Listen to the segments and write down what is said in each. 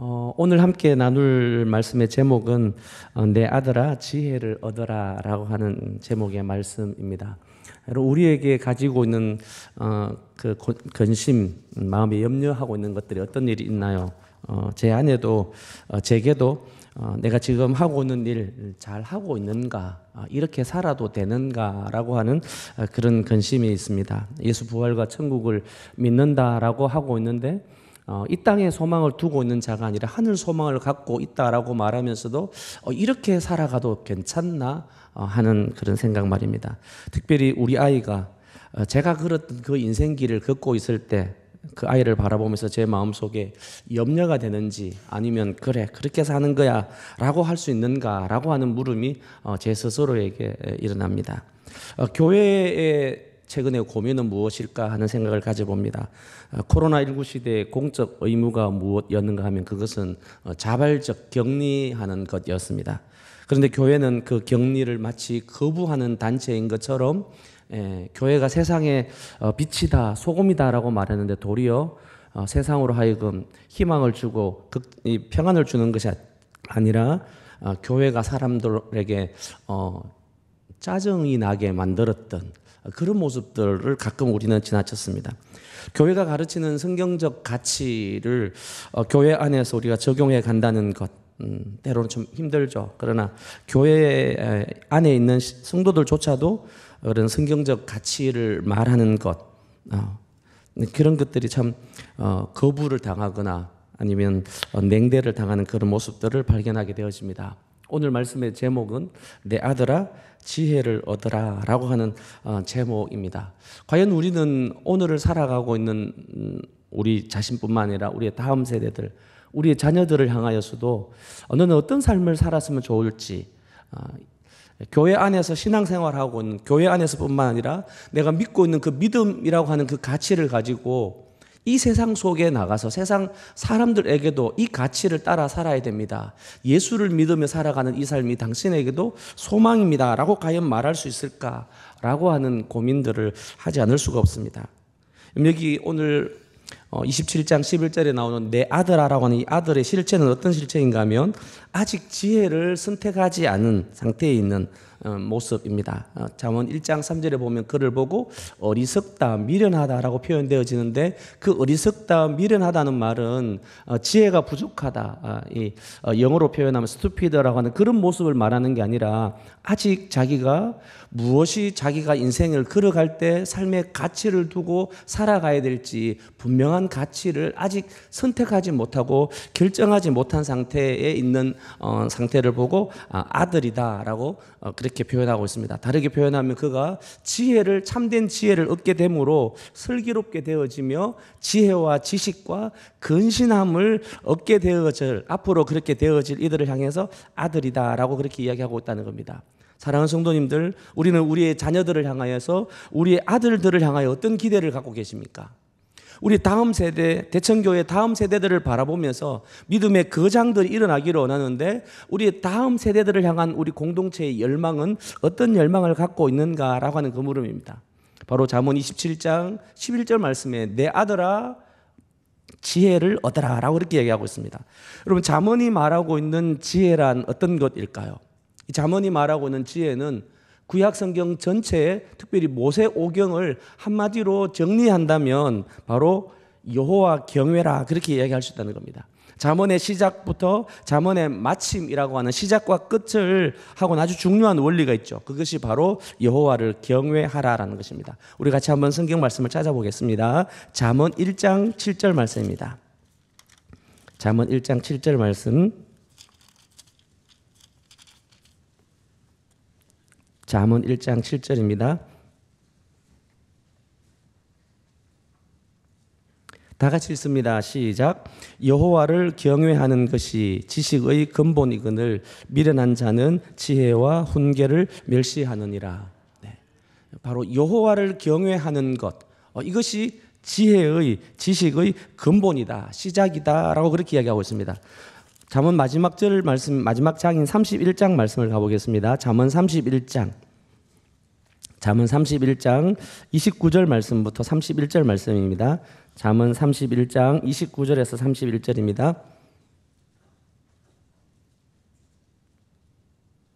어, 오늘 함께 나눌 말씀의 제목은 어, 내 아들아 지혜를 얻어라 라고 하는 제목의 말씀입니다. 우리에게 가지고 있는 어, 그 근심, 마음에 염려하고 있는 것들이 어떤 일이 있나요? 어, 제 안에도 어, 제게도 어, 내가 지금 하고 있는 일 잘 하고 있는가 어, 이렇게 살아도 되는가라고 하는 어, 그런 근심이 있습니다. 예수 부활과 천국을 믿는다라고 하고 있는데 어, 이 땅에 소망을 두고 있는 자가 아니라 하늘 소망을 갖고 있다라고 말하면서도 어, 이렇게 살아가도 괜찮나 어, 하는 그런 생각 말입니다. 특별히 우리 아이가 어, 제가 걸었던 그 인생길을 걷고 있을 때 그 아이를 바라보면서 제 마음속에 염려가 되는지 아니면 그래 그렇게 사는 거야라고 할 수 있는가라고 하는 물음이 어, 제 스스로에게 일어납니다. 어, 교회에 최근에 고민은 무엇일까 하는 생각을 가져봅니다. 아, 코로나19 시대의 공적 의무가 무엇이었는가 하면 그것은 어, 자발적 격리하는 것이었습니다. 그런데 교회는 그 격리를 마치 거부하는 단체인 것처럼 예, 교회가 세상의 어, 빛이다, 소금이다라고 말했는데 도리어 어, 세상으로 하여금 희망을 주고 평안을 주는 것이 아니라 교회가 사람들에게 짜증이 나게 만들었던 아, 그런 모습들을 가끔 우리는 지나쳤습니다. 교회가 가르치는 성경적 가치를 어, 교회 안에서 우리가 적용해 간다는 것, 음, 때로는 좀 힘들죠. 그러나 교회 안에 있는 성도들조차도 그런 성경적 가치를 말하는 것, 어, 그런 것들이 참 어, 거부를 당하거나 아니면 어, 냉대를 당하는 그런 모습들을 발견하게 되어집니다. 오늘 말씀의 제목은 내 아들아 지혜를 얻어라 라고 하는 어, 제목입니다. 과연 우리는 오늘을 살아가고 있는 음, 우리 자신뿐만 아니라 우리의 다음 세대들, 우리의 자녀들을 향하여서도 너는 어떤 삶을 살았으면 좋을지, 어, 교회 안에서 신앙생활하고 있는 교회 안에서뿐만 아니라 내가 믿고 있는 그 믿음이라고 하는 그 가치를 가지고 이 세상 속에 나가서 세상 사람들에게도 이 가치를 따라 살아야 됩니다. 예수를 믿으며 살아가는 이 삶이 당신에게도 소망입니다. 라고 과연 말할 수 있을까? 라고 하는 고민들을 하지 않을 수가 없습니다. 여기 오늘 어, 27장 11절에 나오는 내 아들아라고 하는 이 아들의 실체는 어떤 실체인가 하면 아직 지혜를 선택하지 않은 상태에 있는 어, 모습입니다. 어, 잠언 1장 3절에 보면 그를 보고 어리석다, 미련하다라고 표현되어지는데 그 어리석다, 미련하다는 말은 어, 지혜가 부족하다. 아, 이 어, 영어로 표현하면 스투피드라고 하는 그런 모습을 말하는 게 아니라 아직 자기가 무엇이 자기가 인생을 걸어갈 때 삶의 가치를 두고 살아가야 될지 분명한 분명한 가치를 아직 선택하지 못하고 결정하지 못한 상태에 있는 어, 상태를 보고 아, 들이다라고 어, 그렇게 표현하고 있습니다. 다르게 표현하면 그가 지혜를 참된 지혜를 얻게 되므로 슬기롭게 되어지며 지혜와 지식과 근신함을 얻게 되어질 앞으로 그렇게 되어질 이들을 향해서 아들이다라고 그렇게 이야기하고 있다는 겁니다. 사랑하는 성도님들, 우리는 우리의 자녀들을 향하여서 우리의 아들들을 향하여 어떤 기대를 갖고 계십니까? 우리 다음 세대, 대천교회 다음 세대들을 바라보면서 믿음의 거장들이 일어나기를 원하는데 우리 다음 세대들을 향한 우리 공동체의 열망은 어떤 열망을 갖고 있는가라고 하는 그 물음입니다. 바로 자문 27장 11절 말씀에 내 아들아 지혜를 얻어라라고 이렇게 얘기하고 있습니다. 여러분 자문이 말하고 있는 지혜란 어떤 것일까요? 자문이 말하고 있는 지혜는 구약 성경 전체에 특별히 모세 오경을 한마디로 정리한다면 바로 여호와 경외라 그렇게 이야기할 수 있다는 겁니다. 잠언의 시작부터 잠언의 마침이라고 하는 시작과 끝을 하고 아주 중요한 원리가 있죠. 그것이 바로 여호와를 경외하라라는 것입니다. 우리 같이 한번 성경 말씀을 찾아보겠습니다. 잠언 1장 7절 말씀입니다. 잠언 1장 7절 말씀 잠언 1장 7절입니다. 다 같이 읽습니다. 시작. 여호와를 경외하는 것이 지식의 근본이거늘 미련한 자는 지혜와 훈계를 멸시하느니라. 네. 바로 여호와를 경외하는 것 어, 이것이 지혜의 지식의 근본이다 시작이다라고 그렇게 이야기하고 있습니다. 잠언 마지막 절 말씀 마지막 장인 31장 말씀을 가보겠습니다. 잠언 31장 잠언 31장 29절 말씀부터 31절 말씀입니다. 잠언 31장 29절에서 31절입니다.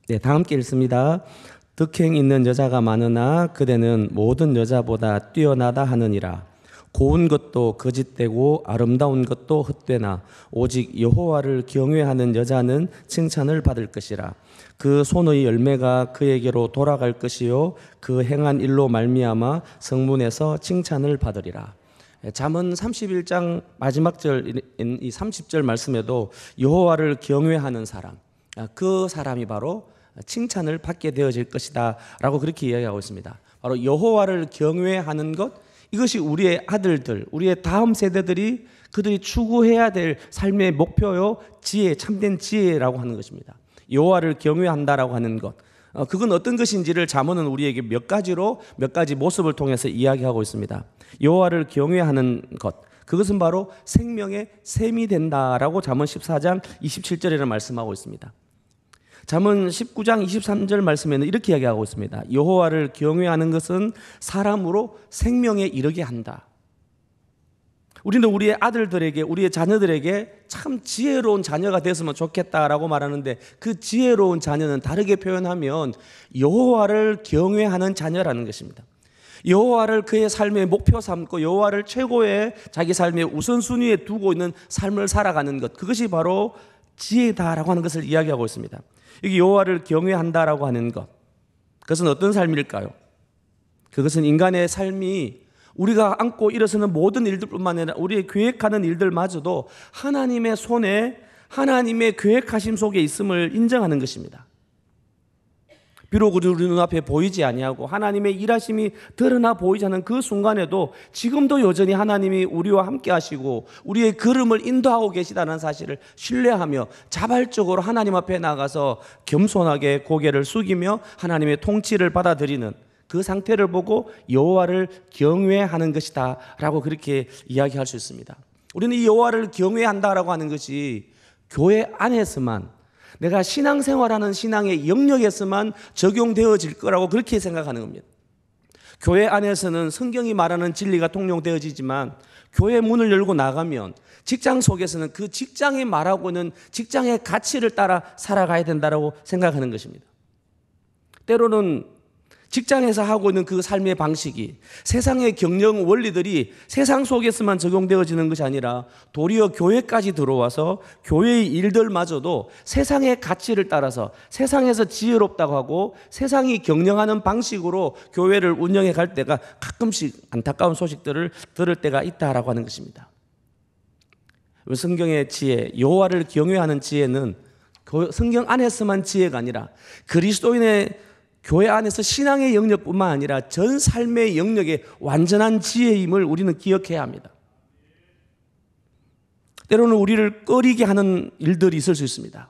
네, 다 함께 읽습니다. 득행 있는 여자가 많으나 그대는 모든 여자보다 뛰어나다 하느니라. 고운 것도 거짓되고 아름다운 것도 헛되나 오직 여호와를 경외하는 여자는 칭찬을 받을 것이라 그 손의 열매가 그에게로 돌아갈 것이요 그 행한 일로 말미암아 성문에서 칭찬을 받으리라 예, 잠언 31장 마지막 절인 이 30절 말씀에도 여호와를 경외하는 사람 아, 그 사람이 바로 칭찬을 받게 되어질 것이다라고 그렇게 이야기하고 있습니다. 바로 여호와를 경외하는 것 이것이 우리의 아들들, 우리의 다음 세대들이 그들이 추구해야 될 삶의 목표요, 지혜, 참된 지혜라고 하는 것입니다. 여호와를 경외한다라고 하는 것. 어, 그건 어떤 것인지를 자언은 우리에게 몇 가지로 몇 가지 모습을 통해서 이야기하고 있습니다. 여호와를 경외하는 것. 그것은 바로 생명의 샘이 된다라고 자언 14장 27절에는 말씀하고 있습니다. 잠언 19장 23절 말씀에는 이렇게 이야기하고 있습니다. 여호와를 경외하는 것은 사람으로 생명에 이르게 한다. 우리는 우리의 아들들에게 우리의 자녀들에게 참 지혜로운 자녀가 됐으면 좋겠다라고 말하는데 그 지혜로운 자녀는 다르게 표현하면 여호와를 경외하는 자녀라는 것입니다. 여호와를 그의 삶의 목표 삼고 여호와를 최고의 자기 삶의 우선순위에 두고 있는 삶을 살아가는 것 그것이 바로 지혜다라고 하는 것을 이야기하고 있습니다. 여기 여호와를 경외한다라고 하는 것. 그것은 어떤 삶일까요? 그것은 인간의 삶이 우리가 안고 일어서는 모든 일들뿐만 아니라 우리의 계획하는 일들마저도 하나님의 손에 하나님의 계획하심 속에 있음을 인정하는 것입니다. 비록 우리 눈앞에 보이지 아니하고 하나님의 일하심이 드러나 보이지 않는 그 순간에도 지금도 여전히 하나님이 우리와 함께 하시고 우리의 걸음을 인도하고 계시다는 사실을 신뢰하며 자발적으로 하나님 앞에 나가서 겸손하게 고개를 숙이며 하나님의 통치를 받아들이는 그 상태를 보고 여호와를 경외하는 것이다라고 그렇게 이야기할 수 있습니다. 우리는 이 여호와를 경외한다라고 하는 것이 교회 안에서만 내가 신앙생활하는 신앙의 영역에서만 적용되어질 거라고 그렇게 생각하는 겁니다. 교회 안에서는 성경이 말하는 진리가 통용되어지지만 교회 문을 열고 나가면 직장 속에서는 그 직장이 말하고 는 직장의 가치를 따라 살아가야 된다고 생각하는 것입니다. 때로는 직장에서 하고 있는 그 삶의 방식이 세상의 경영 원리들이 세상 속에서만 적용되어지는 것이 아니라 도리어 교회까지 들어와서 교회의 일들마저도 세상의 가치를 따라서 세상에서 지혜롭다고 하고 세상이 경영하는 방식으로 교회를 운영해 갈 때가 가끔씩 안타까운 소식들을 들을 때가 있다라고 하는 것입니다. 성경의 지혜, 여호와를 경외하는 지혜는 그 성경 안에서만 지혜가 아니라 그리스도인의 교회 안에서 신앙의 영역뿐만 아니라 전 삶의 영역에 완전한 지혜임을 우리는 기억해야 합니다. 때로는 우리를 꺼리게 하는 일들이 있을 수 있습니다.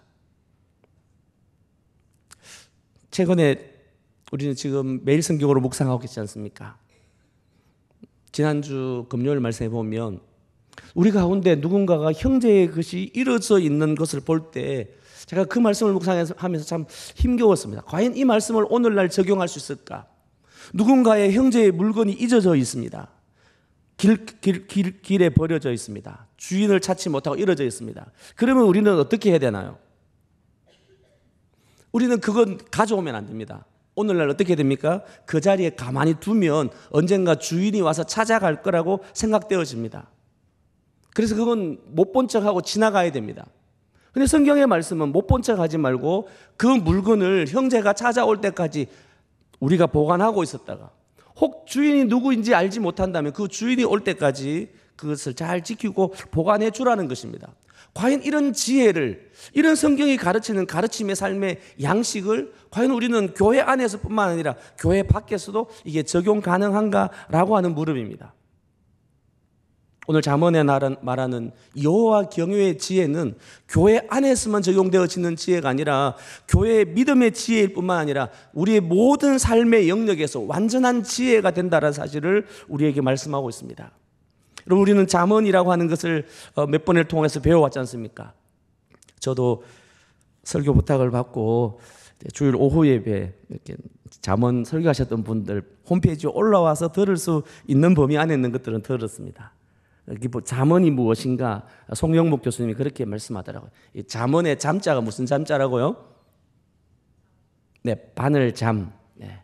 최근에 우리는 지금 매일 성경으로 묵상하고 계시지 않습니까? 지난주 금요일 말씀해 보면 우리 가운데 누군가가 형제의 것이 이어져 루 있는 것을 볼때 제가 그 말씀을 묵상하면서 참 힘겨웠습니다. 과연 이 말씀을 오늘날 적용할 수 있을까? 누군가의 형제의 물건이 잊어져 있습니다. 길, 길, 길, 길에 버려져 있습니다. 주인을 찾지 못하고 잃어져 있습니다. 그러면 우리는 어떻게 해야 되나요? 우리는 그건 가져오면 안 됩니다. 오늘날 어떻게 됩니까? 그 자리에 가만히 두면 언젠가 주인이 와서 찾아갈 거라고 생각되어집니다. 그래서 그건 못 본 척하고 지나가야 됩니다. 근데 성경의 말씀은 못 본척 하지 말고 그 물건을 형제가 찾아올 때까지 우리가 보관하고 있었다가 혹 주인이 누구인지 알지 못한다면 그 주인이 올 때까지 그것을 잘 지키고 보관해 주라는 것입니다. 과연 이런 지혜를, 이런 성경이 가르치는 가르침의 삶의 양식을 과연 우리는 교회 안에서뿐만 아니라 교회 밖에서도 이게 적용 가능한가라고 하는 물음입니다. 오늘 자문에 말하는 여호와 경외의 지혜는 교회 안에서만 적용되어지는 지혜가 아니라 교회의 믿음의 지혜일 뿐만 아니라 우리의 모든 삶의 영역에서 완전한 지혜가 된다는 사실을 우리에게 말씀하고 있습니다. 여러분 우리는 잠언이라고 하는 것을 어, 몇 번을 통해서 배워왔지 않습니까? 저도 설교 부탁을 받고 주일 오후 예배 이렇게 잠언 설교하셨던 분들 홈페이지에 올라와서 들을 수 있는 범위 안에 있는 것들은 들었습니다. 뭐 잠언이 무엇인가? 송영목 교수님이 그렇게 말씀하더라고요. 잠언의 잠자가 무슨 잠자라고요? 네, 바늘 잠. 네.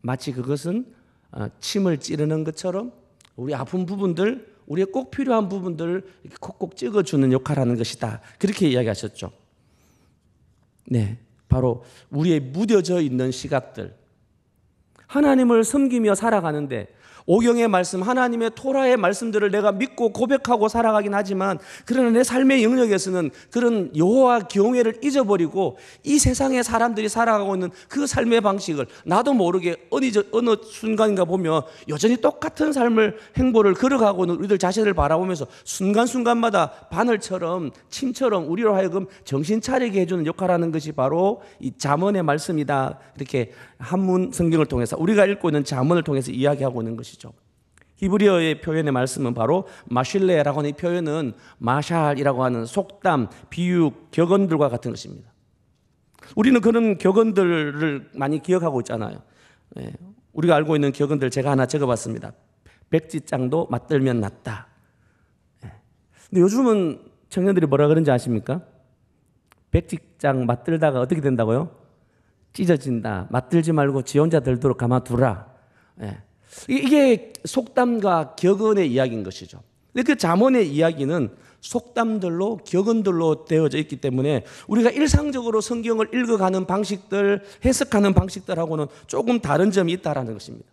마치 그것은 어, 침을 찌르는 것처럼 우리 아픈 부분들, 우리의 꼭 필요한 부분들을 콕콕 찍어주는 역할하는 것이다. 그렇게 이야기하셨죠. 네, 바로 우리의 무뎌져 있는 시각들. 하나님을 섬기며 살아가는데 오경의 말씀, 하나님의 토라의 말씀들을 내가 믿고 고백하고 살아가긴 하지만 그러나 내 삶의 영역에서는 그런 여호와 경외를 잊어버리고 이 세상의 사람들이 살아가고 있는 그 삶의 방식을 나도 모르게 어느 어느 순간인가 보면 여전히 똑같은 삶을 행보를 걸어가고 있는 우리들 자신을 바라보면서 순간순간마다 바늘처럼 침처럼 우리로 하여금 정신 차리게 해주는 역할하는 것이 바로 이 잠언의 말씀이다. 이렇게 한문 성경을 통해서 우리가 읽고 있는 잠언을 통해서 이야기하고 있는 것이죠. 것이죠. 히브리어의 표현의 말씀은 바로 마실레라고 하는 이 표현은 마샬이라고 하는 속담, 비유, 격언들과 같은 것입니다. 우리는 그런 격언들을 많이 기억하고 있잖아요. 예, 우리가 알고 있는 격언들 제가 하나 적어봤습니다. 백지장도 맞들면 낫다. 예. 근데 요즘은 청년들이 뭐라 그런지 아십니까? 백지장 맞들다가 어떻게 된다고요? 찢어진다. 맞들지 말고 지원자 들도록 가만두라. 예. 이게 속담과 격언의 이야기인 것이죠. 그 잠언의 이야기는 속담들로 격언들로 되어져 있기 때문에 우리가 일상적으로 성경을 읽어가는 방식들, 해석하는 방식들하고는 조금 다른 점이 있다라는 것입니다.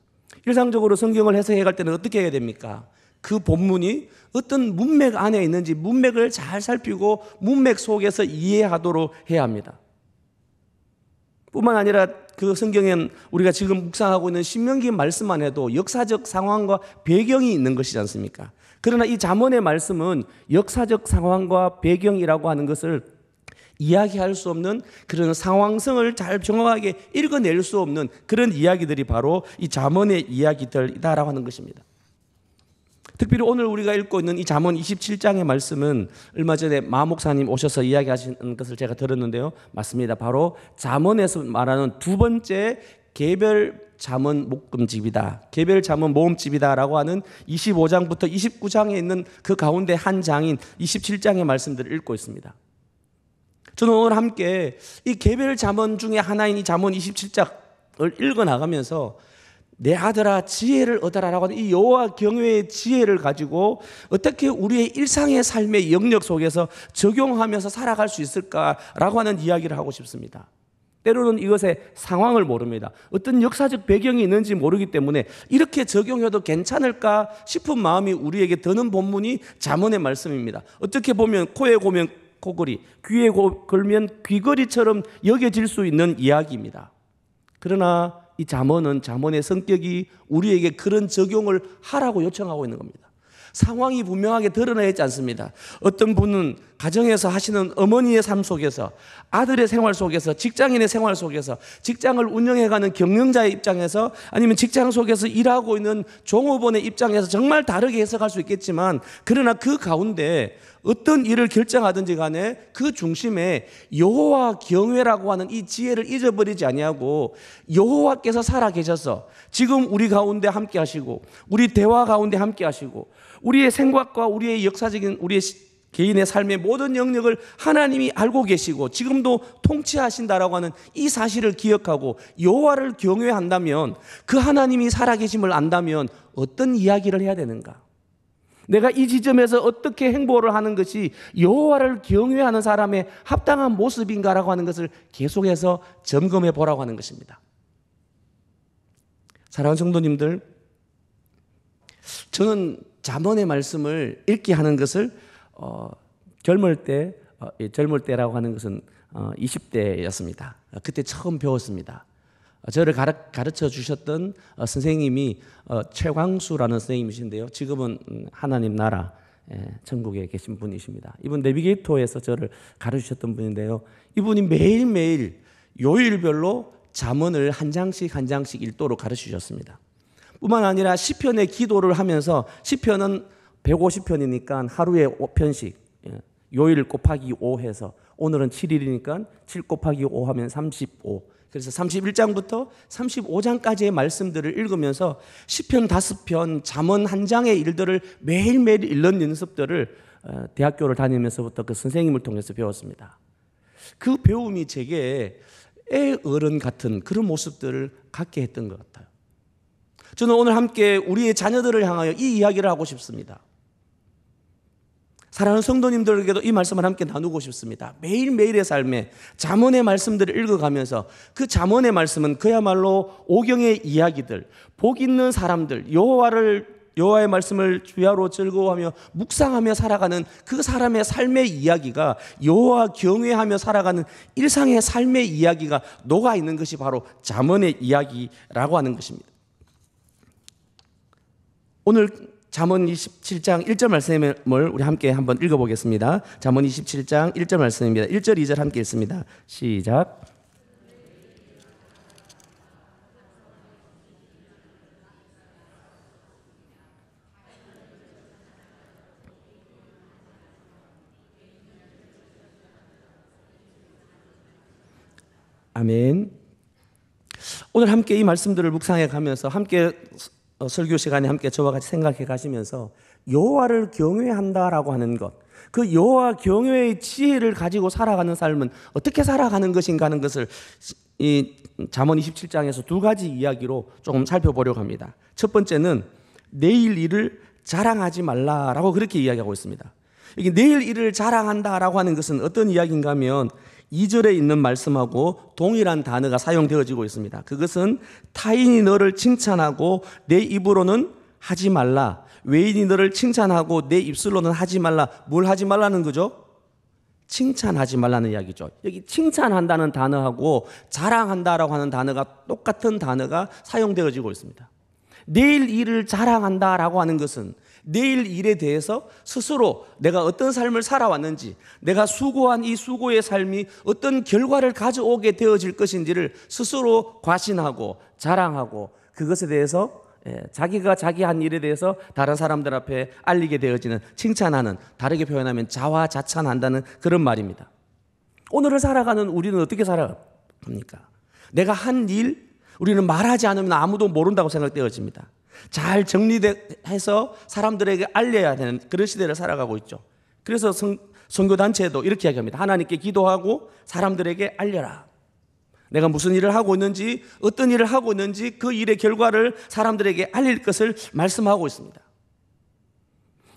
일상적으로 성경을 해석해 갈 때는 어떻게 해야 됩니까? 그 본문이 어떤 문맥 안에 있는지 문맥을 잘 살피고 문맥 속에서 이해하도록 해야 합니다. 뿐만 아니라 그 성경엔 우리가 지금 묵상하고 있는 신명기 말씀만 해도 역사적 상황과 배경이 있는 것이지 않습니까? 그러나 이자언의 말씀은 역사적 상황과 배경이라고 하는 것을 이야기할 수 없는 그런 상황성을 잘 정확하게 읽어낼 수 없는 그런 이야기들이 바로 이자언의 이야기들이다라고 하는 것입니다. 특별히 오늘 우리가 읽고 있는 이 잠언 27장의 말씀은 얼마 전에 마 목사님 오셔서 이야기하신 것을 제가 들었는데요. 맞습니다. 바로 잠언에서 말하는 두 번째 개별 잠언 목금집이다. 개별 잠언 모음집이다라고 하는 25장부터 29장에 있는 그 가운데 한 장인 27장의 말씀들을 읽고 있습니다. 저는 오늘 함께 이 개별 잠언 중에 하나인 이 잠언 27장을 읽어 나가면서 내 아들아 지혜를 얻어라라고 하는 이 여호와 경외의 지혜를 가지고 어떻게 우리의 일상의 삶의 영역 속에서 적용하면서 살아갈 수 있을까라고 하는 이야기를 하고 싶습니다. 때로는 이것의 상황을 모릅니다. 어떤 역사적 배경이 있는지 모르기 때문에 이렇게 적용해도 괜찮을까 싶은 마음이 우리에게 드는 본문이 자문의 말씀입니다. 어떻게 보면 코에 고면 코걸이, 귀에 고, 걸면 귀걸이처럼 여겨질 수 있는 이야기입니다. 그러나 이 잠언은 잠언의 성격이 우리에게 그런 적용을 하라고 요청하고 있는 겁니다. 상황이 분명하게 드러나있지 않습니다. 어떤 분은 가정에서 하시는 어머니의 삶 속에서 아들의 생활 속에서 직장인의 생활 속에서 직장을 운영해가는 경영자의 입장에서 아니면 직장 속에서 일하고 있는 종업원의 입장에서 정말 다르게 해석할 수 있겠지만 그러나 그 가운데 어떤 일을 결정하든지 간에 그 중심에 여호와 경외라고 하는 이 지혜를 잊어버리지 아니하고 여호와께서 살아 계셔서 지금 우리 가운데 함께 하시고 우리 대화 가운데 함께 하시고 우리의 생각과 우리의 역사적인 우리의 개인의 삶의 모든 영역을 하나님이 알고 계시고 지금도 통치하신다라고 하는 이 사실을 기억하고 여호와를 경외한다면 그 하나님이 살아계심을 안다면 어떤 이야기를 해야 되는가? 내가 이 지점에서 어떻게 행보를 하는 것이 여호와를 경외하는 사람의 합당한 모습인가라고 하는 것을 계속해서 점검해 보라고 하는 것입니다. 사랑하는 성도님들, 저는 자언의 말씀을 읽게 하는 것을 어, 젊을 때 어, 젊을 때라고 하는 것은 어, 20대였습니다. 그때 처음 배웠습니다. 저를 가르쳐 주셨던 어, 선생님이 어, 최광수라는 선생님이신데요. 지금은 음, 하나님 나라 예, 천국에 계신 분이십니다. 이분 내비게이터에서 저를 가르치셨던 분인데요. 이분이 매일매일 요일별로 자언을한 장씩 한 장씩 읽도록 가르치셨습니다. 뿐만 아니라 시편의 기도를 하면서 시편은 150편이니까 하루에 5편씩 예, 요일 곱하기 5 해서 오늘은 7일이니까 7 곱하기 5 하면 35. 그래서 31장부터 35장까지의 말씀들을 읽으면서 시편 5편, 잠언 한 장의 일들을 매일매일 읽는 연습들을 어, 대학교를 다니면서부터 그 선생님을 통해서 배웠습니다. 그 배움이 제게 애 어른 같은 그런 모습들을 갖게 했던 것 같아요. 저는 오늘 함께 우리의 자녀들을 향하여 이 이야기를 하고 싶습니다. 사랑하는 성도님들에게도 이 말씀을 함께 나누고 싶습니다. 매일매일의 삶에 자문의 말씀들을 읽어가면서 그 자문의 말씀은 그야말로 오경의 이야기들, 복 있는 사람들, 여호와를 여호와의 말씀을 주야로 즐거워하며 묵상하며 살아가는 그 사람의 삶의 이야기가 여호와 경외하며 살아가는 일상의 삶의 이야기가 녹아 있는 것이 바로 자문의 이야기라고 하는 것입니다. 오늘 잠언 27장 1절 말씀을 우리 함께 한번 읽어보겠습니다. 잠언 27장 1절 말씀입니다. 1절 2절 함께 읽습니다. 시작. 아멘. 오늘 함께 이 말씀들을 묵상해 가면서 함께 어, 설교 시간에 함께 저와 같이 생각해 가시면서 여호와를 경외한다라고 하는 것, 그 여호와 경외의 지혜를 가지고 살아가는 삶은 어떻게 살아가는 것인가 하는 것을 이 잠언 27장에서 두 가지 이야기로 조금 살펴보려고 합니다. 첫 번째는 내일 일을 자랑하지 말라라고 그렇게 이야기하고 있습니다. 이게 내일 일을 자랑한다라고 하는 것은 어떤 이야기인가 하면 2절에 있는 말씀하고 동일한 단어가 사용되어지고 있습니다. 그것은 타인이 너를 칭찬하고 내 입으로는 하지 말라. 외인이 너를 칭찬하고 내 입술로는 하지 말라. 뭘 하지 말라는 거죠? 칭찬하지 말라는 이야기죠. 여기 칭찬한다는 단어하고 자랑한다라고 하는 단어가 똑같은 단어가 사용되어지고 있습니다. 내일 일을 자랑한다라고 하는 것은 내일 일에 대해서 스스로 내가 어떤 삶을 살아왔는지, 내가 수고한 이 수고의 삶이 어떤 결과를 가져오게 되어질 것인지를 스스로 과신하고 자랑하고 그것에 대해서 예, 자기가 자기 한 일에 대해서 다른 사람들 앞에 알리게 되어지는 칭찬하는 다르게 표현하면 자화자찬한다는 그런 말입니다. 오늘을 살아가는 우리는 어떻게 살아갑니까? 내가 한 일, 우리는 말하지 않으면 아무도 모른다고 생각되어집니다. 잘 정리해서 사람들에게 알려야 되는 그런 시대를 살아가고 있죠. 그래서 성, 교단체에도 이렇게 이야기합니다. 하나님께 기도하고 사람들에게 알려라. 내가 무슨 일을 하고 있는지, 어떤 일을 하고 있는지 그 일의 결과를 사람들에게 알릴 것을 말씀하고 있습니다.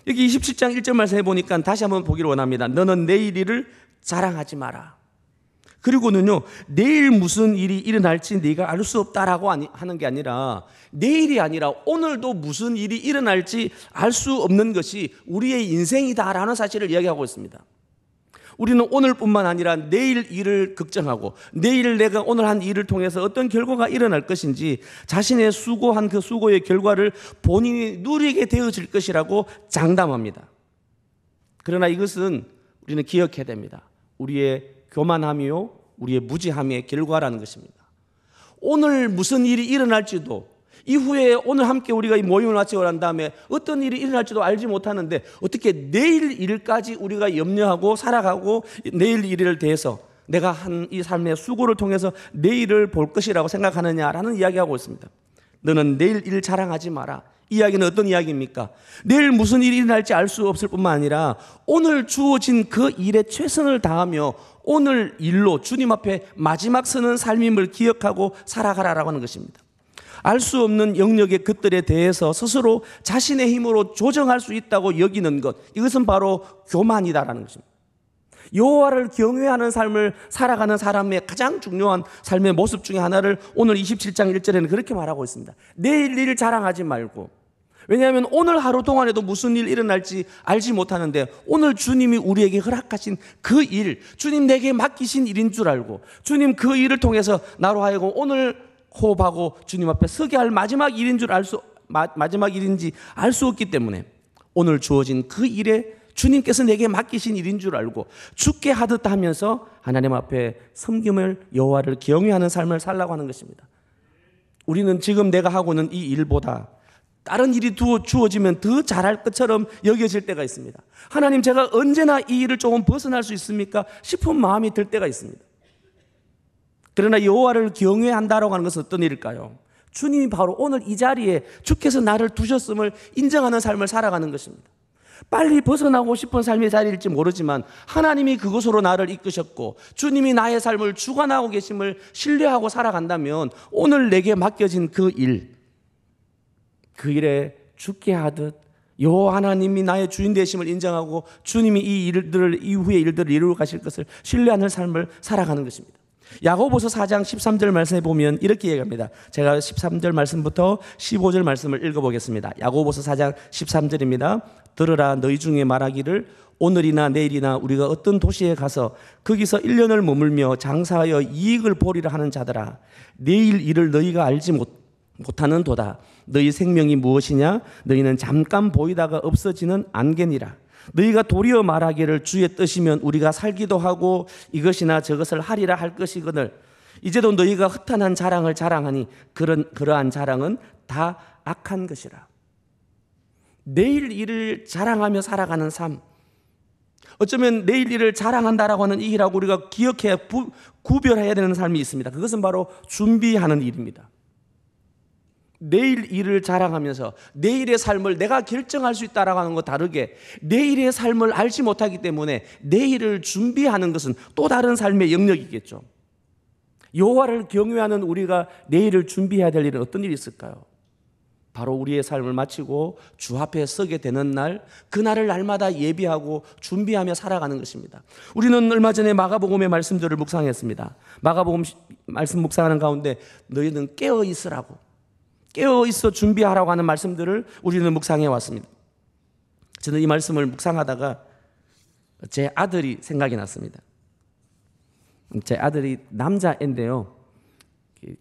여기 27장 1절 말씀해 보니까 다시 한번 보기를 원합니다. 너는 내 일을 자랑하지 마라. 그리고는요, 내일 무슨 일이 일어날지 네가 알 수 없다라고 하는 게 아니라 내일이 아니라 오늘도 무슨 일이 일어날지 알 수 없는 것이 우리의 인생이다라는 사실을 이야기하고 있습니다. 우리는 오늘뿐만 아니라 내일 일을 걱정하고 내일 내가 오늘 한 일을 통해서 어떤 결과가 일어날 것인지 자신의 수고한 그 수고의 결과를 본인이 누리게 되어질 것이라고 장담합니다. 그러나 이것은 우리는 기억해야 됩니다. 우리의 교만함이요, 우리의 무지함의 결과라는 것입니다. 오늘 무슨 일이 일어날지도 이후에 오늘 함께 우리가 이 모임을 마치고 난 다음에 어떤 일이 일어날지도 알지 못하는데 어떻게 내일 일까지 우리가 염려하고 살아가고 내일 일을 대해서 내가 한 이 삶의 수고를 통해서 내일을 볼 것이라고 생각하느냐라는 이야기하고 있습니다. 너는 내일 일 자랑하지 마라. 이야기는 어떤 이야기입니까? 내일 무슨 일이 일어날지 알 수 없을 뿐만 아니라 오늘 주어진 그 일에 최선을 다하며 오늘 일로 주님 앞에 마지막 서는 삶임을 기억하고 살아가라라고 하는 것입니다. 알 수 없는 영역의 것들에 대해서 스스로 자신의 힘으로 조정할 수 있다고 여기는 것 이것은 바로 교만이다라는 것입니다. 여호와를 경외하는 삶을 살아가는 사람의 가장 중요한 삶의 모습 중에 하나를 오늘 27장 1절에는 그렇게 말하고 있습니다. 내일 일 자랑하지 말고 왜냐하면 오늘 하루 동안에도 무슨 일 일어날지 알지 못하는데 오늘 주님이 우리에게 허락하신 그 일, 주님 내게 맡기신 일인 줄 알고 주님 그 일을 통해서 나로 하여금 오늘 호흡하고 주님 앞에 서게 할 마지막 일인 줄 알 수, 마지막 일인지 알 수 없기 때문에 오늘 주어진 그 일에 주님께서 내게 맡기신 일인 줄 알고 죽게 하듯 하면서 하나님 앞에 섬김을 여호와를 경외하는 삶을 살라고 하는 것입니다. 우리는 지금 내가 하고 있는 이 일보다 다른 일이 두 주어지면 더 잘할 것처럼 여겨질 때가 있습니다. 하나님 제가 언제나 이 일을 조금 벗어날 수 있습니까? 싶은 마음이 들 때가 있습니다. 그러나 여호와를 경외한다라고 하는 것은 어떤 일일까요? 주님이 바로 오늘 이 자리에 주께서 나를 두셨음을 인정하는 삶을 살아가는 것입니다. 빨리 벗어나고 싶은 삶의 자리일지 모르지만 하나님이 그곳으로 나를 이끄셨고 주님이 나의 삶을 주관하고 계심을 신뢰하고 살아간다면 오늘 내게 맡겨진 그 일, 그 일에 죽게 하듯 여 하나님이 나의 주인 되심을 인정하고 주님이 이 일들을 이후의 일들을 이루어 가실 것을 신뢰하는 삶을 살아가는 것입니다. 야고보서 4장 13절 말씀에 보면 이렇게 얘기합니다. 제가 13절 말씀부터 15절 말씀을 읽어보겠습니다. 야고보서 4장 13절입니다. 들으라 너희 중에 말하기를 오늘이나 내일이나 우리가 어떤 도시에 가서 거기서 1년을 머물며 장사하여 이익을 보리라 하는 자들아 내일 일을 너희가 알지 못 못하는 도다. 너희 생명이 무엇이냐? 너희는 잠깐 보이다가 없어지는 안개니라. 너희가 도리어 말하기를 주의 뜻이면 우리가 살기도 하고 이것이나 저것을 하리라 할 것이거늘. 이제도 너희가 흩탄한 자랑을 자랑하니 그런 그러한 자랑은 다 악한 것이라. 내일 일을 자랑하며 살아가는 삶. 어쩌면 내일 일을 자랑한다라고 하는 이 일하고 우리가 기억해 구별해야 되는 삶이 있습니다. 그것은 바로 준비하는 일입니다. 내일 일을 자랑하면서 내일의 삶을 내가 결정할 수 있다라고 하는 것 다르게 내일의 삶을 알지 못하기 때문에 내일을 준비하는 것은 또 다른 삶의 영역이겠죠. 여호와를 경외하는 우리가 내일을 준비해야 될 일은 어떤 일이 있을까요? 바로 우리의 삶을 마치고 주 앞에 서게 되는 날, 그날을 날마다 예비하고 준비하며 살아가는 것입니다. 우리는 얼마 전에 마가복음의 말씀들을 묵상했습니다. 마가복음 말씀 묵상하는 가운데 너희는 깨어 있으라고 깨어 있어 준비하라고 하는 말씀들을 우리는 묵상해 왔습니다. 저는 이 말씀을 묵상하다가 제 아들이 생각이 났습니다. 제 아들이 남자인데요.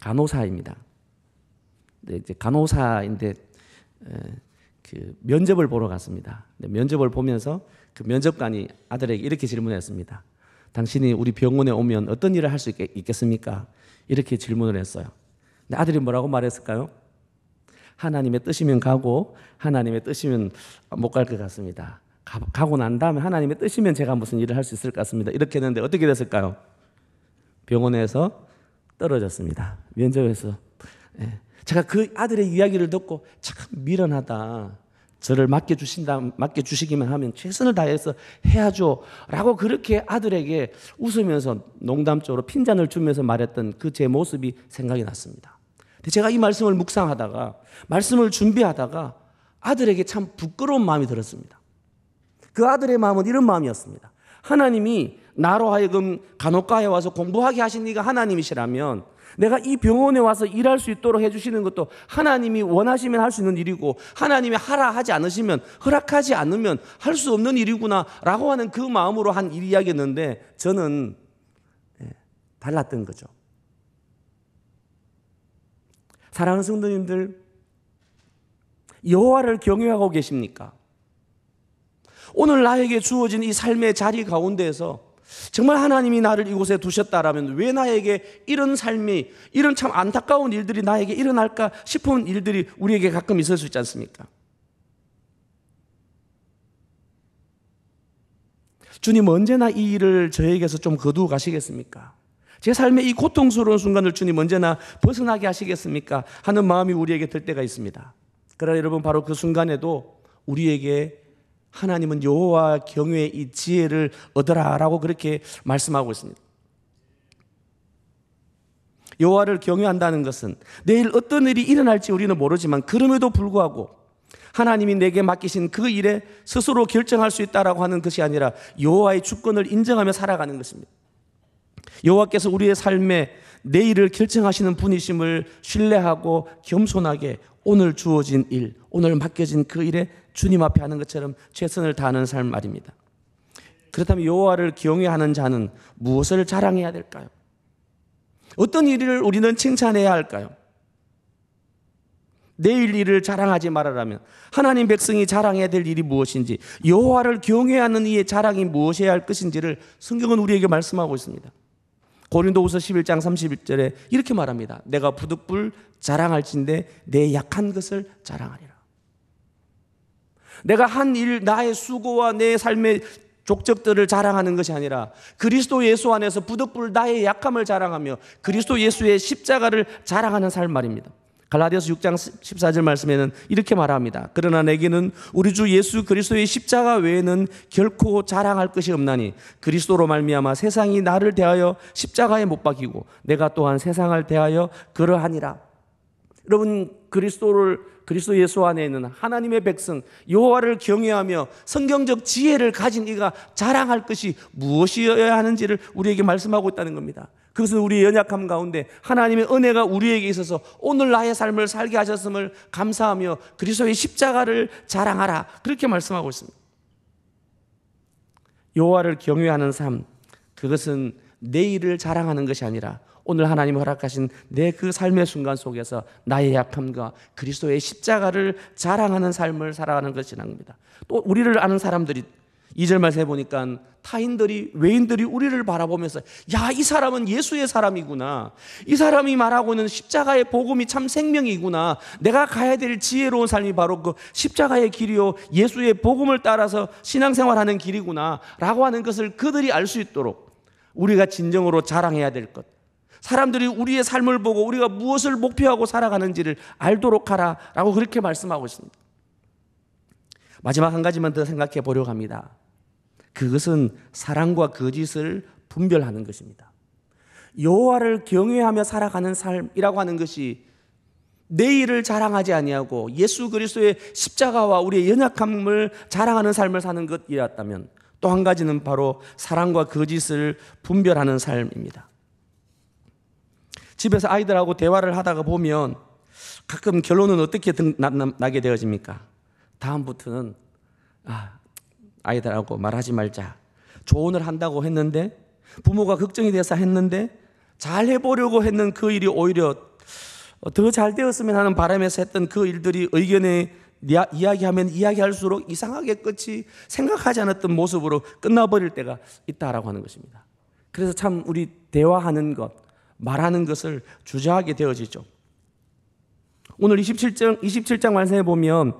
간호사입니다. 네, 이제 간호사인데 그 면접을 보러 갔습니다. 네, 면접을 보면서 그 면접관이 아들에게 이렇게 질문했습니다. 당신이 우리 병원에 오면 어떤 일을 할 수 있겠습니까? 이렇게 질문을 했어요. 근데 아들이 뭐라고 말했을까요? 하나님의 뜻이면 가고 하나님의 뜻이면 못 갈 것 같습니다. 가, 고난 다음에 하나님의 뜻이면 제가 무슨 일을 할 수 있을 것 같습니다. 이렇게 했는데 어떻게 됐을까요? 병원에서 떨어졌습니다. 면접에서 예. 제가 그 아들의 이야기를 듣고 참 미련하다. 저를 맡겨주신다, 맡겨주시기만 하면 최선을 다해서 해야죠. 라고 그렇게 아들에게 웃으면서 농담적으로 핀잔을 주면서 말했던 그 제 모습이 생각이 났습니다. 제가 이 말씀을 묵상하다가 말씀을 준비하다가 아들에게 참 부끄러운 마음이 들었습니다. 그 아들의 마음은 이런 마음이었습니다. 하나님이 나로 하여금 간호과에 와서 공부하게 하신 네가 하나님이시라면 내가 이 병원에 와서 일할 수 있도록 해주시는 것도 하나님이 원하시면 할 수 있는 일이고 하나님이 하라 하지 않으시면 허락하지 않으면 할 수 없는 일이구나 라고 하는 그 마음으로 한 일이야기였는데 저는 예, 달랐던 거죠. 사랑하는 성도님들, 여호와를 경외하고 계십니까? 오늘 나에게 주어진 이 삶의 자리 가운데에서 정말 하나님이 나를 이곳에 두셨다라면 왜 나에게 이런 삶이 이런 참 안타까운 일들이 나에게 일어날까 싶은 일들이 우리에게 가끔 있을 수 있지 않습니까? 주님 언제나 이 일을 저에게서 좀 거두어 가시겠습니까? 제 삶의 이 고통스러운 순간을 주님 언제나 벗어나게 하시겠습니까? 하는 마음이 우리에게 들 때가 있습니다. 그러나 여러분 바로 그 순간에도 우리에게 하나님은 여호와 경외의 이 지혜를 얻어라라고 그렇게 말씀하고 있습니다. 여호와를 경외한다는 것은 내일 어떤 일이 일어날지 우리는 모르지만 그럼에도 불구하고 하나님이 내게 맡기신 그 일에 스스로 결정할 수 있다라고 하는 것이 아니라 여호와의 주권을 인정하며 살아가는 것입니다. 여호와께서 우리의 삶에 내일을 결정하시는 분이심을 신뢰하고 겸손하게 오늘 주어진 일, 오늘 맡겨진 그 일에 주님 앞에 하는 것처럼 최선을 다하는 삶 말입니다. 그렇다면 여호와를 경외하는 자는 무엇을 자랑해야 될까요? 어떤 일을 우리는 칭찬해야 할까요? 내일 일을 자랑하지 말아라면 하나님 백성이 자랑해야 될 일이 무엇인지 여호와를 경외하는 이의 자랑이 무엇이어야 할 것인지를 성경은 우리에게 말씀하고 있습니다. 고린도후서 11장 31절에 이렇게 말합니다. 내가 부득불 자랑할진데 내 약한 것을 자랑하리라. 내가 한 일 나의 수고와 내 삶의 족적들을 자랑하는 것이 아니라 그리스도 예수 안에서 부득불 나의 약함을 자랑하며 그리스도 예수의 십자가를 자랑하는 삶 말입니다. 갈라디아서 6장 14절 말씀에는 이렇게 말합니다. 그러나 내게는 우리 주 예수 그리스도의 십자가 외에는 결코 자랑할 것이 없나니 그리스도로 말미암아 세상이 나를 대하여 십자가에 못 박이고 내가 또한 세상을 대하여 그러하니라. 여러분 그리스도를 그리스도 예수 안에 있는 하나님의 백성 여호와를 경외하며 성경적 지혜를 가진 이가 자랑할 것이 무엇이어야 하는지를 우리에게 말씀하고 있다는 겁니다. 그것은 우리의 연약함 가운데 하나님의 은혜가 우리에게 있어서 오늘 나의 삶을 살게 하셨음을 감사하며 그리스도의 십자가를 자랑하라. 그렇게 말씀하고 있습니다. 여호와를 경외하는 삶 그것은 내일을 자랑하는 것이 아니라 오늘 하나님 허락하신 내 그 삶의 순간 속에서 나의 약함과 그리스도의 십자가를 자랑하는 삶을 살아가는 것이랍니다. 또 우리를 아는 사람들이 2절 말씀 해보니까 타인들이, 외인들이 우리를 바라보면서, 야, 이 사람은 예수의 사람이구나. 이 사람이 말하고 있는 십자가의 복음이 참 생명이구나. 내가 가야 될 지혜로운 삶이 바로 그 십자가의 길이요. 예수의 복음을 따라서 신앙생활하는 길이구나. 라고 하는 것을 그들이 알 수 있도록 우리가 진정으로 자랑해야 될 것. 사람들이 우리의 삶을 보고 우리가 무엇을 목표하고 살아가는지를 알도록 하라. 라고 그렇게 말씀하고 있습니다. 마지막 한 가지만 더 생각해 보려고 합니다. 그것은 사랑과 거짓을 분별하는 것입니다. 여호와를 경외하며 살아가는 삶이라고 하는 것이 내일을 자랑하지 아니하고 예수 그리스도의 십자가와 우리의 연약함을 자랑하는 삶을 사는 것이었다면 또 한 가지는 바로 사랑과 거짓을 분별하는 삶입니다. 집에서 아이들하고 대화를 하다가 보면 가끔 결론은 어떻게 나, 게 되어집니까? 다음부터는 아, 아이들하고 말하지 말자. 조언을 한다고 했는데 부모가 걱정이 돼서 했는데 잘 해보려고 했는 그 일이 오히려 어, 더잘 되었으면 하는 바람에서 했던 그 일들이 의견에 이야기하면 이야기할수록 이상하게 끝이 생각하지 않았던 모습으로 끝나버릴 때가 있다라고 하는 것입니다. 그래서 참 우리 대화하는 것, 말하는 것을 주저하게 되어지죠. 오늘 27장, 27장 완성해 보면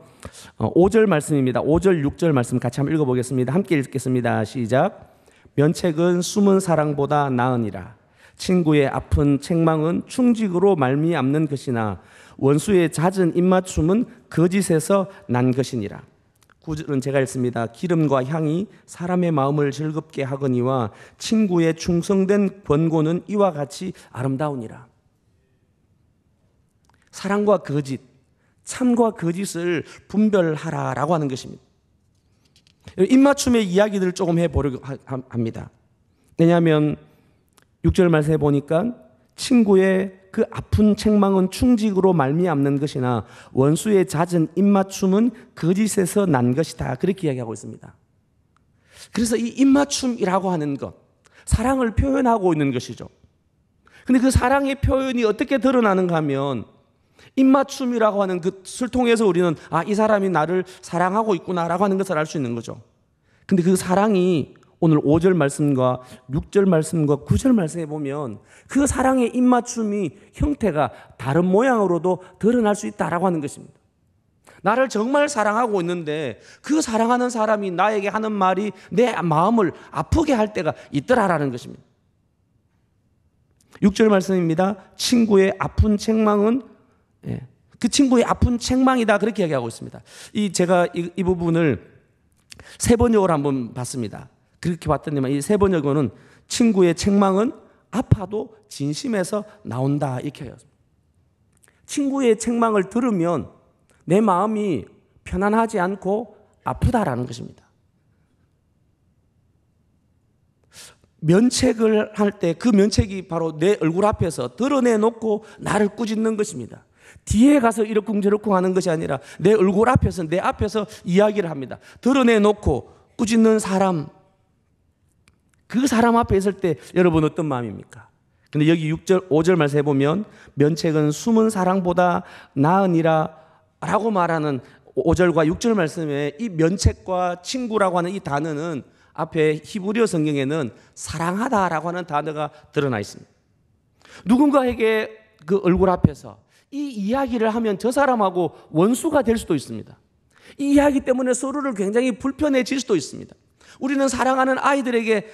5절 어, 말씀입니다. 5절 6절 말씀 같이 한번 읽어보겠습니다. 함께 읽겠습니다. 시작. 면책은 숨은 사랑보다 나으니라. 친구의 아픈 책망은 충직으로 말미암는 것이나 원수의 잦은 입맞춤은 거짓에서 난 것이니라. 구절은 제가 읽습니다. 기름과 향이 사람의 마음을 즐겁게 하거니와 친구의 충성된 권고는 이와 같이 아름다우니라. 사랑과 거짓, 참과 거짓을 그 분별하라라고 하는 것입니다. 입맞춤의 이야기들을 조금 해보려고 합니다. 왜냐하면 6절 말씀해 보니까 친구의 그 아픈 책망은 충직으로 말미암는 것이나 원수의 잦은 입맞춤은 거짓에서 그 난 것이다. 그렇게 이야기하고 있습니다. 그래서 이 입맞춤이라고 하는 것, 사랑을 표현하고 있는 것이죠. 근데 그 사랑의 표현이 어떻게 드러나는가 하면 입맞춤이라고 하는 그을 통해서 우리는 아, 이 사람이 나를 사랑하고 있구나라고 하는 것을 알 수 있는 거죠. 근데 그 사랑이 오늘 5절 말씀과 6절 말씀과 9절 말씀에 보면 그 사랑의 입맞춤이 형태가 다른 모양으로도 드러날 수 있다라고 하는 것입니다. 나를 정말 사랑하고 있는데 그 사랑하는 사람이 나에게 하는 말이 내 마음을 아프게 할 때가 있더라라는 것입니다. 6절 말씀입니다. 친구의 아픈 책망은 예. 그 친구의 아픈 책망이다 그렇게 이야기하고 있습니다. 이 제가 이, 이 부분을 세 번역을 한번 봤습니다. 그렇게 봤더니만 이 세번역어 친구의 책망은 아파도 진심에서 나온다 이렇게 해요. 친구의 책망을 들으면 내 마음이 편안하지 않고 아프다라는 것입니다. 면책을 할 때 그 면책이 바로 내 얼굴 앞에서 드러내 놓고 나를 꾸짖는 것입니다. 뒤에 가서 이렇쿵저렇쿵 하는 것이 아니라 내 얼굴 앞에서 내 앞에서 이야기를 합니다. 드러내놓고 꾸짖는 사람 그 사람 앞에 있을 때 여러분 어떤 마음입니까? 근데 여기 6절 5절 말씀해 보면 면책은 숨은 사랑보다 나으니라 라고 말하는 5절과 6절 말씀에 이 면책과 친구라고 하는 이 단어는 앞에 히브리어 성경에는 사랑하다라고 하는 단어가 드러나 있습니다. 누군가에게 그 얼굴 앞에서 이 이야기를 하면 저 사람하고 원수가 될 수도 있습니다. 이 이야기 때문에 서로를 굉장히 불편해질 수도 있습니다. 우리는 사랑하는 아이들에게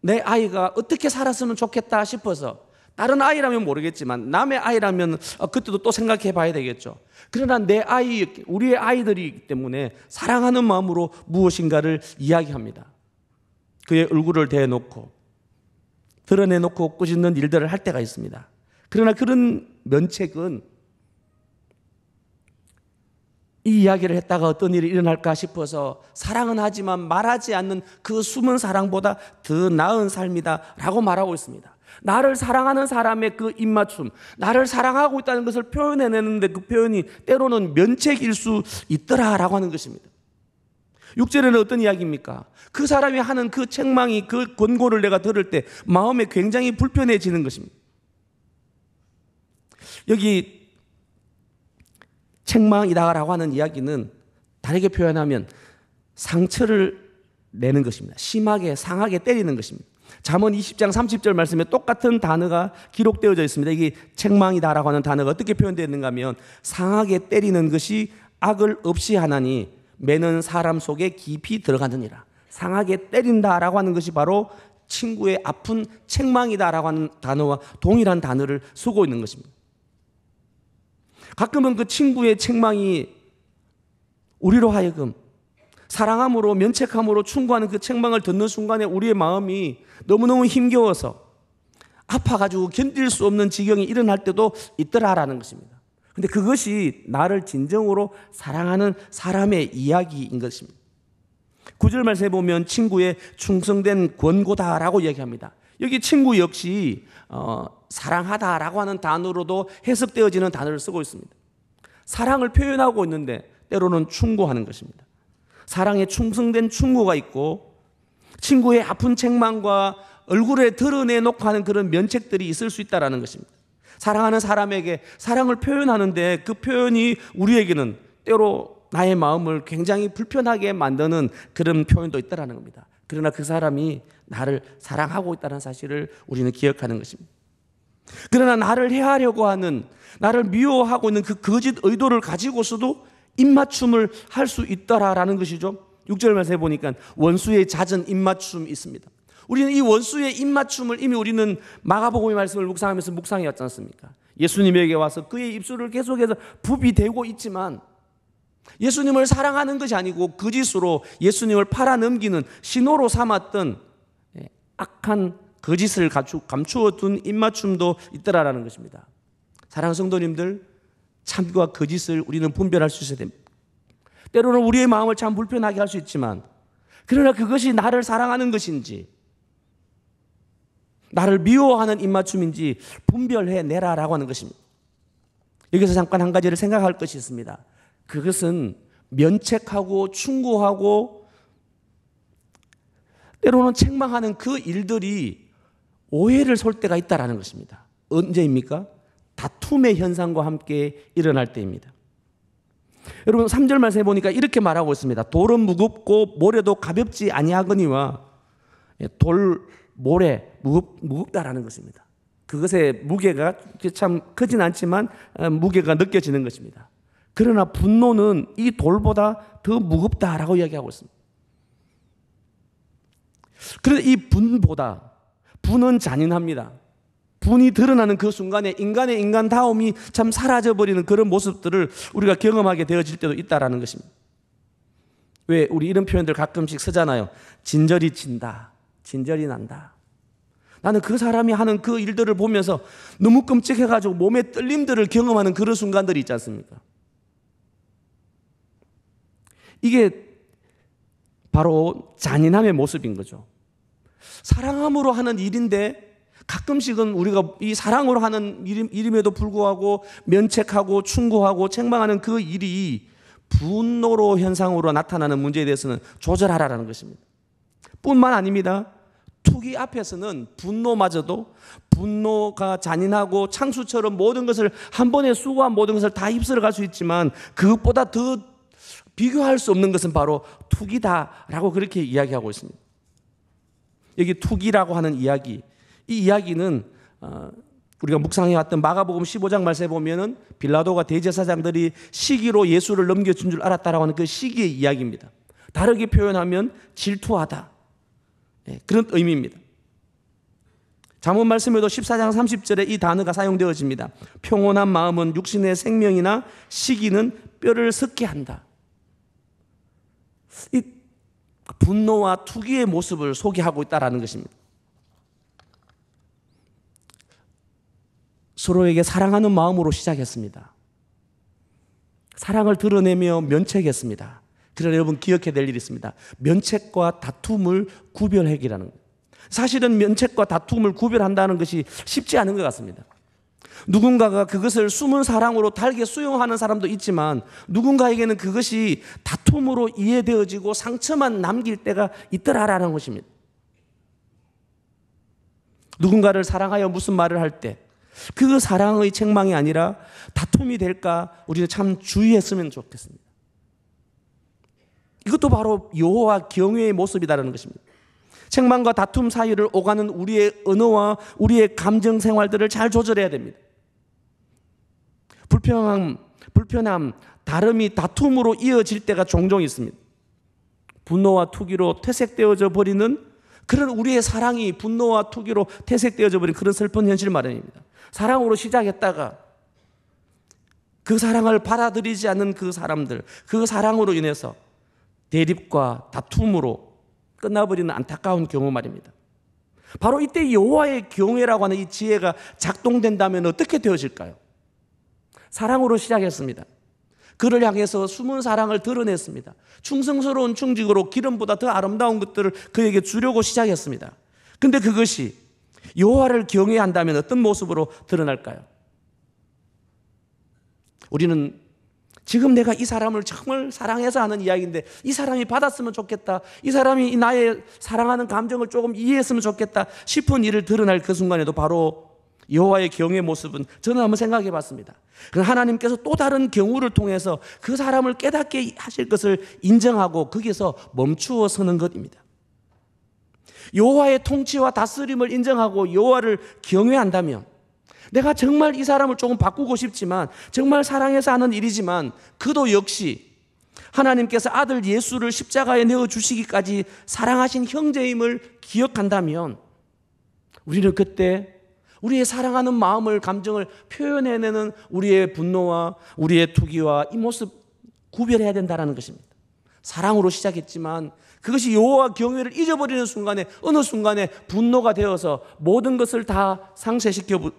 내 아이가 어떻게 살았으면 좋겠다 싶어서 다른 아이라면 모르겠지만 남의 아이라면 어, 그때도 또 생각해 봐야 되겠죠. 그러나 내 아이, 우리의 아이들이기 때문에 사랑하는 마음으로 무엇인가를 이야기합니다. 그의 얼굴을 대놓고 드러내놓고 꾸짖는 일들을 할 때가 있습니다. 그러나 그런 면책은 이 이야기를 했다가 어떤 일이 일어날까 싶어서 사랑은 하지만 말하지 않는 그 숨은 사랑보다 더 나은 삶이다 라고 말하고 있습니다. 나를 사랑하는 사람의 그 입맞춤, 나를 사랑하고 있다는 것을 표현해내는데 그 표현이 때로는 면책일 수 있더라 라고 하는 것입니다. 6절에는 어떤 이야기입니까? 그 사람이 하는 그 책망이 그 권고를 내가 들을 때 마음에 굉장히 불편해지는 것입니다. 여기 책망이다라고 하는 이야기는 다르게 표현하면 상처를 내는 것입니다. 심하게, 상하게 때리는 것입니다. 잠언 20장 30절 말씀에 똑같은 단어가 기록되어져 있습니다. 이게 책망이다라고 하는 단어가 어떻게 표현되어 있는가 하면 상하게 때리는 것이 악을 없이 하나니 매는 사람 속에 깊이 들어가느니라. 상하게 때린다라고 하는 것이 바로 친구의 아픈 책망이다라고 하는 단어와 동일한 단어를 쓰고 있는 것입니다. 가끔은 그 친구의 책망이 우리로 하여금 사랑함으로 면책함으로 충고하는 그 책망을 듣는 순간에 우리의 마음이 너무너무 힘겨워서 아파가지고 견딜 수 없는 지경이 일어날 때도 있더라라는 것입니다. 근데 그것이 나를 진정으로 사랑하는 사람의 이야기인 것입니다. 구절 말씀에 보면 친구의 충성된 권고다라고 얘기합니다. 여기 친구 역시 어, 사랑하다라고 하는 단어로도 해석되어지는 단어를 쓰고 있습니다. 사랑을 표현하고 있는데 때로는 충고하는 것입니다. 사랑에 충성된 충고가 있고 친구의 아픈 책망과 얼굴에 드러내놓고 하는 그런 면책들이 있을 수있다는 것입니다. 사랑하는 사람에게 사랑을 표현하는데 그 표현이 우리에게는 때로 나의 마음을 굉장히 불편하게 만드는 그런 표현도 있다라는 겁니다. 그러나 그 사람이 나를 사랑하고 있다는 사실을 우리는 기억하는 것입니다. 그러나 나를 해하려고 하는 나를 미워하고 있는 그 거짓 의도를 가지고서도 입맞춤을 할 수있다라는 것이죠. 6절 말씀해 보니까 원수의 잦은 입맞춤이 있습니다. 우리는 이 원수의 입맞춤을 이미 우리는 마가복음의 말씀을 묵상하면서 묵상해 왔지 않습니까? 예수님에게 와서 그의 입술을 계속해서 붐이 되고 있지만 예수님을 사랑하는 것이 아니고 거짓으로 예수님을 팔아넘기는 신호로 삼았던 예, 악한 거짓을 그 감추어 둔 입맞춤도 있더라라는 것입니다. 사랑 성도님들, 참과 거짓을 그 우리는 분별할 수 있어야 됩니다. 때로는 우리의 마음을 참 불편하게 할 수 있지만, 그러나 그것이 나를 사랑하는 것인지, 나를 미워하는 입맞춤인지 분별해 내라라고 하는 것입니다. 여기서 잠깐 한 가지를 생각할 것이 있습니다. 그것은 면책하고 충고하고 때로는 책망하는 그 일들이 오해를 설 때가 있다라는 것입니다. 언제입니까? 다툼의 현상과 함께 일어날 때입니다. 여러분 3절 말씀해 보니까 이렇게 말하고 있습니다. 돌은 무겁고 모래도 가볍지 아니하거니와 예, 돌 모래 무겁, 무겁다라는 것입니다. 그것의 무게가 참 크진 않지만 어, 무게가 느껴지는 것입니다. 그러나 분노는 이 돌보다 더 무겁다라고 이야기하고 있습니다. 그런데 이 분보다 분은 잔인합니다. 분이 드러나는 그 순간에 인간의 인간다움이 참 사라져버리는 그런 모습들을 우리가 경험하게 되어질 때도 있다라는 것입니다. 왜 우리 이런 표현들 가끔씩 쓰잖아요. 진절이 친다. 진절이 난다. 나는 그 사람이 하는 그 일들을 보면서 너무 끔찍해가지고 몸의 떨림들을 경험하는 그런 순간들이 있지 않습니까? 이게 바로 잔인함의 모습인 거죠. 사랑함으로 하는 일인데 가끔씩은 우리가 이 사랑으로 하는 일임에도 불구하고 면책하고 충고하고 책망하는 그 일이 분노로 현상으로 나타나는 문제에 대해서는 조절하라라는 것입니다. 뿐만 아닙니다. 투기 앞에서는 분노마저도 분노가 잔인하고 창수처럼 모든 것을 한 번에 수고한 모든 것을 다 휩쓸어 갈 수 있지만 그것보다 더 비교할 수 없는 것은 바로 투기다라고 그렇게 이야기하고 있습니다. 여기 투기라고 하는 이야기, 이 이야기는 어, 우리가 묵상해왔던 마가복음 15장 말씀에 보면은 빌라도가 대제사장들이 시기로 예수를 넘겨준 줄 알았다라고 하는 그 시기의 이야기입니다. 다르게 표현하면 질투하다. 예, 그런 의미입니다. 자문 말씀에도 14장 30절에 이 단어가 사용되어집니다. 평온한 마음은 육신의 생명이나 시기는 뼈를 섞게 한다. 이 분노와 투기의 모습을 소개하고 있다라는 것입니다. 서로에게 사랑하는 마음으로 시작했습니다. 사랑을 드러내며 면책했습니다. 그러나 여러분 기억해야 될 일이 있습니다. 면책과 다툼을 구별하기라는 사실은 면책과 다툼을 구별한다는 것이 쉽지 않은 것 같습니다. 누군가가 그것을 숨은 사랑으로 달게 수용하는 사람도 있지만 누군가에게는 그것이 다툼으로 이해되어지고 상처만 남길 때가 있더라라는 것입니다. 누군가를 사랑하여 무슨 말을 할 때 그 사랑의 책망이 아니라 다툼이 될까 우리는 참 주의했으면 좋겠습니다. 이것도 바로 여호와 경외의 모습이다라는 것입니다. 책망과 다툼 사이를 오가는 우리의 언어와 우리의 감정 생활들을 잘 조절해야 됩니다. 불편함, 불편함, 다름이 다툼으로 이어질 때가 종종 있습니다. 분노와 투기로 퇴색되어져 버리는 그런 우리의 사랑이 분노와 투기로 퇴색되어져 버린 그런 슬픈 현실 마련입니다. 사랑으로 시작했다가 그 사랑을 받아들이지 않는 그 사람들, 그 사랑으로 인해서 대립과 다툼으로 끝나버리는 안타까운 경우 말입니다. 바로 이때 여호와의 경외라고 하는 이 지혜가 작동된다면 어떻게 되어질까요? 사랑으로 시작했습니다. 그를 향해서 숨은 사랑을 드러냈습니다. 충성스러운 충직으로 기름보다 더 아름다운 것들을 그에게 주려고 시작했습니다. 근데 그것이 여호와를 경외한다면 어떤 모습으로 드러날까요? 우리는 지금 내가 이 사람을 정말 사랑해서 하는 이야기인데 이 사람이 받았으면 좋겠다. 이 사람이 나의 사랑하는 감정을 조금 이해했으면 좋겠다 싶은 일을 드러날 그 순간에도 바로 여호와의 경의 모습은 저는 한번 생각해 봤습니다. 그 하나님께서 또 다른 경우를 통해서 그 사람을 깨닫게 하실 것을 인정하고 거기서 멈추어 서는 것입니다. 여호와의 통치와 다스림을 인정하고 여호와를 경외한다면 내가 정말 이 사람을 조금 바꾸고 싶지만 정말 사랑해서 하는 일이지만 그도 역시 하나님께서 아들 예수를 십자가에 내어 주시기까지 사랑하신 형제임을 기억한다면 우리는 그때 우리의 사랑하는 마음을 감정을 표현해내는 우리의 분노와 우리의 투기와 이 모습 구별해야 된다라는 것입니다. 사랑으로 시작했지만 그것이 여호와 경외를 잊어버리는 순간에 어느 순간에 분노가 되어서 모든 것을 다 상쇄시켜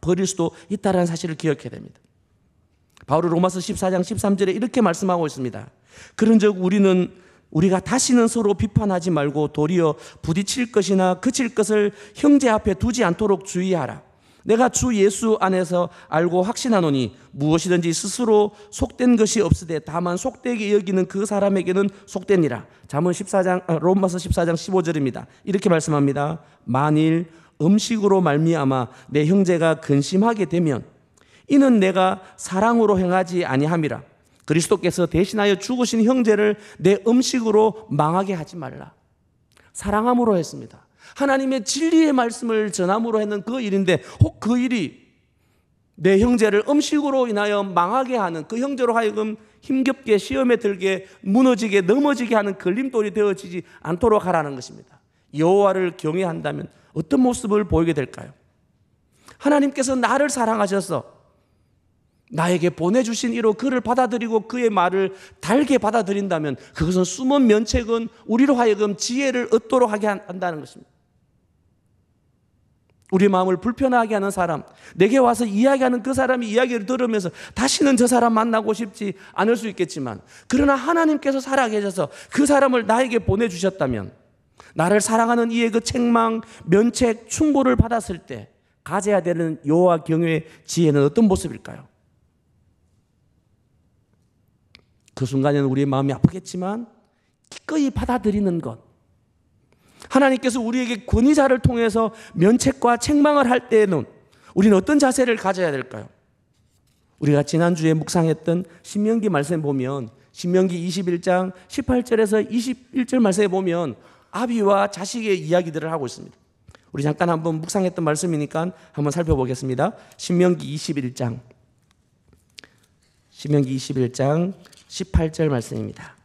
버릴 수도 있다라는 사실을 기억해야 됩니다. 바울은 로마서 14장 13절에 이렇게 말씀하고 있습니다. 그런즉 우리는 우리가 다시는 서로 비판하지 말고 도리어 부딪힐 것이나 그칠 것을 형제 앞에 두지 않도록 주의하라. 내가 주 예수 안에서 알고 확신하노니 무엇이든지 스스로 속된 것이 없으되 다만 속되게 여기는 그 사람에게는 속되니라. 잠언 14장 아, 로마서 14장 15절입니다. 이렇게 말씀합니다. 만일 음식으로 말미암아 내 형제가 근심하게 되면 이는 내가 사랑으로 행하지 아니함이라. 그리스도께서 대신하여 죽으신 형제를 내 음식으로 망하게 하지 말라. 사랑함으로 했습니다. 하나님의 진리의 말씀을 전함으로 했는 그 일인데 혹 그 일이 내 형제를 음식으로 인하여 망하게 하는 그 형제로 하여금 힘겹게 시험에 들게 무너지게 넘어지게 하는 걸림돌이 되어지지 않도록 하라는 것입니다. 여호와를 경외한다면 어떤 모습을 보이게 될까요? 하나님께서 나를 사랑하셔서 나에게 보내주신 이로 그를 받아들이고 그의 말을 달게 받아들인다면 그것은 숨은 면책은 우리로 하여금 지혜를 얻도록 하게 한다는 것입니다. 우리 마음을 불편하게 하는 사람, 내게 와서 이야기하는 그 사람이 이야기를 들으면서 다시는 저 사람 만나고 싶지 않을 수 있겠지만, 그러나 하나님께서 살아계셔서 그 사람을 나에게 보내주셨다면, 나를 사랑하는 이의 그 책망, 면책, 충고를 받았을 때, 가져야 되는 요와 경외의 지혜는 어떤 모습일까요? 그 순간에는 우리의 마음이 아프겠지만 기꺼이 받아들이는 것. 하나님께서 우리에게 권위자를 통해서 면책과 책망을 할 때에는 우리는 어떤 자세를 가져야 될까요? 우리가 지난주에 묵상했던 신명기 말씀 보면 신명기 21장 18절에서 21절 말씀에 보면 아비와 자식의 이야기들을 하고 있습니다. 우리 잠깐 한번 묵상했던 말씀이니까 한번 살펴보겠습니다. 신명기 21장 신명기 21장 18절 말씀입니다.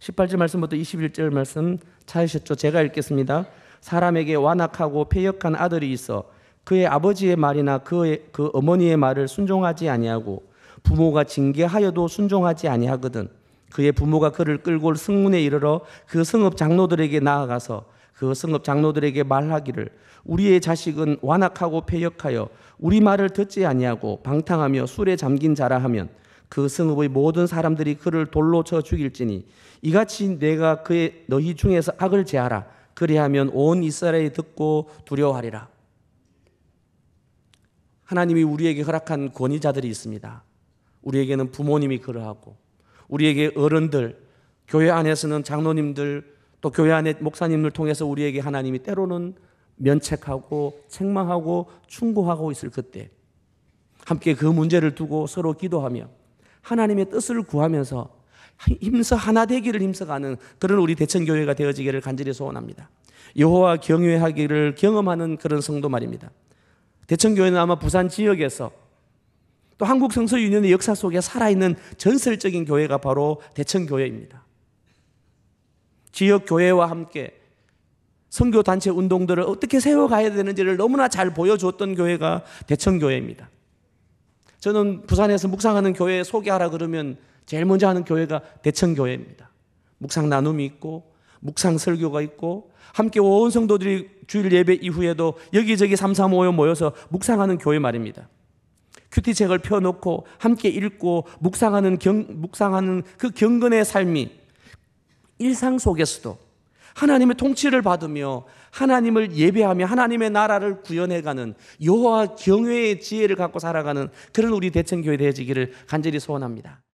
(18절) 말씀부터 (21절) 말씀 찾으셨죠 제가 읽겠습니다 사람에게 완악하고 폐역한 아들이 있어 그의 아버지의 말이나 그의, 그 어머니의 말을 순종하지 아니하고 부모가 징계하여도 순종하지 아니하거든 그의 부모가 그를 끌고 승문에 이르러 그 성읍 장로들에게 나아가서 그 성읍 장로들에게 말하기를 우리의 자식은 완악하고 패역하여 우리 말을 듣지 아니하고 방탕하며 술에 잠긴 자라 하면 그 성읍의 모든 사람들이 그를 돌로 쳐 죽일지니 이같이 내가 그의 너희 중에서 악을 제하라 그리하면 온 이스라엘이 듣고 두려워하리라 하나님이 우리에게 허락한 권위자들이 있습니다 우리에게는 부모님이 그러하고 우리에게 어른들 교회 안에서는 장로님들 또 교회 안에 목사님을 통해서 우리에게 하나님이 때로는 면책하고 책망하고 충고하고 있을 그때 함께 그 문제를 두고 서로 기도하며 하나님의 뜻을 구하면서 힘써 하나 되기를 힘써가는 그런 우리 대천교회가 되어지기를 간절히 소원합니다. 여호와 경외하기를 경험하는 그런 성도 말입니다. 대천교회는 아마 부산 지역에서 또 한국 성서 유년의 역사 속에 살아있는 전설적인 교회가 바로 대천교회입니다. 지역 교회와 함께 선교 단체 운동들을 어떻게 세워가야 되는지를 너무나 잘 보여줬던 교회가 대천 교회입니다. 저는 부산에서 묵상하는 교회 소개하라 그러면 제일 먼저 하는 교회가 대천 교회입니다. 묵상 나눔이 있고 묵상 설교가 있고 함께 온 성도들이 주일 예배 이후에도 여기저기 삼삼오오 모여서 묵상하는 교회 말입니다. 큐티책을 펴놓고 함께 읽고 묵상하는 경, 묵상하는 그 경건의 삶이 일상 속에서도 하나님의 통치를 받으며 하나님을 예배하며 하나님의 나라를 구현해가는 여호와 경외의 지혜를 갖고 살아가는 그런 우리 대천교회 되어지기를 간절히 소원합니다.